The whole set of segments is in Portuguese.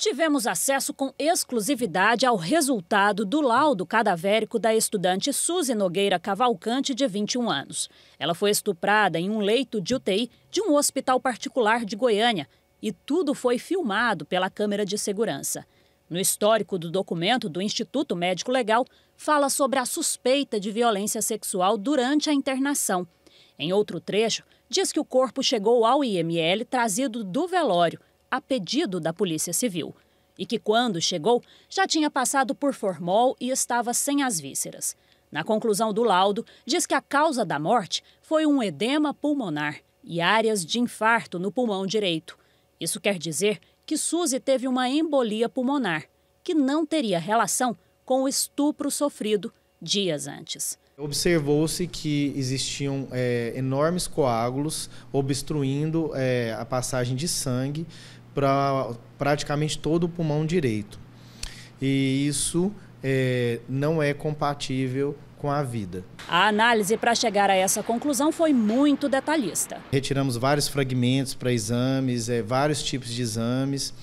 Tivemos acesso com exclusividade ao resultado do laudo cadavérico da estudante Suzy Nogueira Cavalcante, de 21 anos. Ela foi estuprada em um leito de UTI de um hospital particular de Goiânia e tudo foi filmado pela câmera de segurança. No histórico do documento do Instituto Médico Legal, fala sobre a suspeita de violência sexual durante a internação. Em outro trecho, diz que o corpo chegou ao IML trazido do velório a pedido da Polícia Civil e que, quando chegou, já tinha passado por formol e estava sem as vísceras. Na conclusão do laudo, diz que a causa da morte foi um edema pulmonar e áreas de infarto no pulmão direito. Isso quer dizer que Suzy teve uma embolia pulmonar, que não teria relação com o estupro sofrido dias antes. Observou-se que existiam é, enormes coágulos obstruindo é, a passagem de sangue para praticamente todo o pulmão direito. E isso é, não é compatível com a vida. A análise para chegar a essa conclusão foi muito detalhista. Retiramos vários fragmentos para exames, é, vários tipos de exames,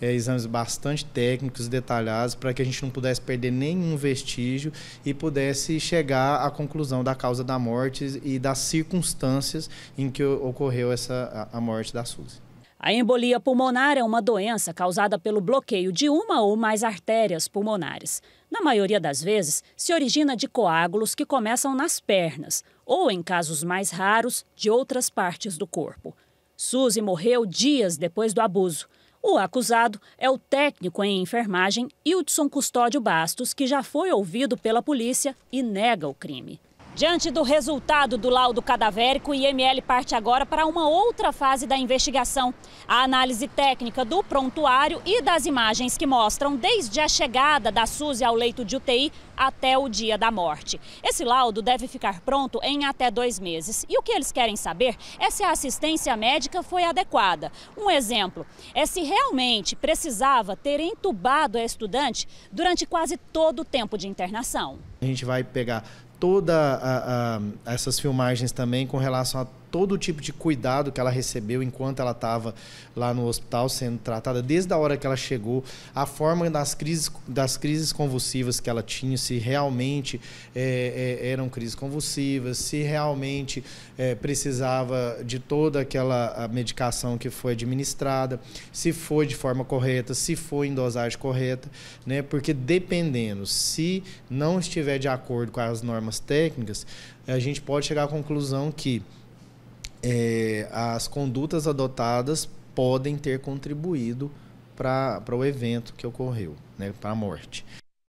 é, exames bastante técnicos, detalhados, para que a gente não pudesse perder nenhum vestígio e pudesse chegar à conclusão da causa da morte e das circunstâncias em que ocorreu essa, a, a morte da Suzy. A embolia pulmonar é uma doença causada pelo bloqueio de uma ou mais artérias pulmonares. Na maioria das vezes, se origina de coágulos que começam nas pernas ou, em casos mais raros, de outras partes do corpo. Suzy morreu dias depois do abuso. O acusado é o técnico em enfermagem Hildson Custódio Bastos, que já foi ouvido pela polícia e nega o crime. Diante do resultado do laudo cadavérico, o IML parte agora para uma outra fase da investigação. A análise técnica do prontuário e das imagens que mostram desde a chegada da Suzy ao leito de UTI até o dia da morte. Esse laudo deve ficar pronto em até dois meses. E o que eles querem saber é se a assistência médica foi adequada. Um exemplo é se realmente precisava ter entubado a estudante durante quase todo o tempo de internação. A gente vai pegar toda a, a, a essas filmagens também com relação a todo tipo de cuidado que ela recebeu enquanto ela estava lá no hospital sendo tratada, desde a hora que ela chegou, a forma das crises, das crises convulsivas que ela tinha, se realmente é, é, eram crises convulsivas, se realmente é, precisava de toda aquela medicação que foi administrada, se foi de forma correta, se foi em dosagem correta, né? porque dependendo, se não estiver de acordo com as normas técnicas, a gente pode chegar à conclusão que é, as condutas adotadas podem ter contribuído para o evento que ocorreu, né, para a morte.